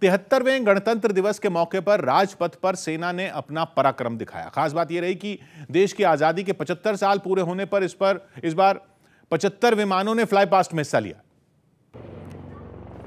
तिहत्तरवें गणतंत्र दिवस के मौके पर राजपथ पर सेना ने अपना पराक्रम दिखाया खास बात यह रही कि देश की आज़ादी के 75 साल पूरे होने पर इस पर इस बार 75 विमानों ने फ्लाई पास्ट में हिस्सा लिया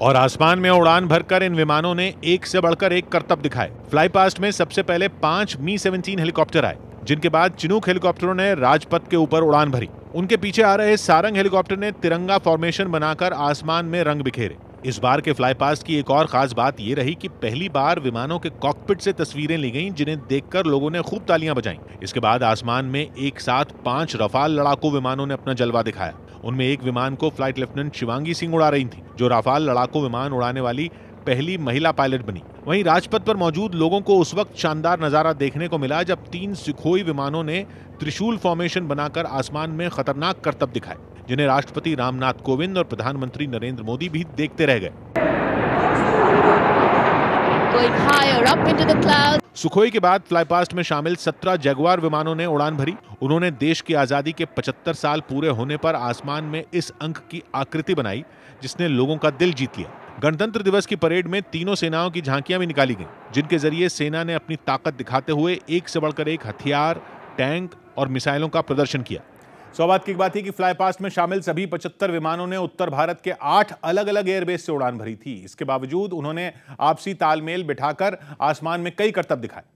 और आसमान में उड़ान भरकर इन विमानों ने एक से बढ़कर एक करतब दिखाए फ्लाई पास्ट में सबसे पहले पांच मी सेवनटीन हेलीकॉप्टर आए जिनके बाद चिनूक हेलीकॉप्टरों ने राजपथ के ऊपर उड़ान भरी उनके पीछे आ रहे सारंग हेलीकॉप्टर ने तिरंगा फॉर्मेशन बनाकर आसमान में रंग बिखेरे इस बार के फ्लाई पास्ट की एक और खास बात यह रही कि पहली बार विमानों के कॉकपिट से तस्वीरें ली गईं जिन्हें देखकर लोगों ने खूब तालियां बजाई इसके बाद आसमान में एक साथ पांच रफाल लड़ाकू विमानों ने अपना जलवा दिखाया उनमें एक विमान को फ्लाइट लेफ्टिनेंट शिवांगी सिंह उड़ा रही थी जो राफाल लड़ाकू विमान उड़ाने वाली पहली महिला पायलट बनी वहीं राजपथ पर मौजूद लोगों को उस वक्त शानदार नजारा देखने को मिला जब तीन सिखोई विमानों ने त्रिशूल फॉर्मेशन बनाकर आसमान में खतरनाक करतब दिखाए जिन्हें राष्ट्रपति रामनाथ कोविंद और प्रधानमंत्री नरेंद्र मोदी भी देखते रह गए सुखोई के बाद फ्लाईपास्ट में शामिल 17 जगवार विमानों ने उड़ान भरी उन्होंने देश की आजादी के 75 साल पूरे होने पर आसमान में इस अंक की आकृति बनाई जिसने लोगों का दिल जीत लिया गणतंत्र दिवस की परेड में तीनों सेनाओं की झांकियां भी निकाली गईं, जिनके जरिए सेना ने अपनी ताकत दिखाते हुए एक से बढ़कर एक हथियार टैंक और मिसाइलों का प्रदर्शन किया सौबात की बात है कि फ्लाई पास्ट में शामिल सभी 75 विमानों ने उत्तर भारत के आठ अलग अलग एयरबेस से उड़ान भरी थी इसके बावजूद उन्होंने आपसी तालमेल बिठाकर आसमान में कई करतब दिखाए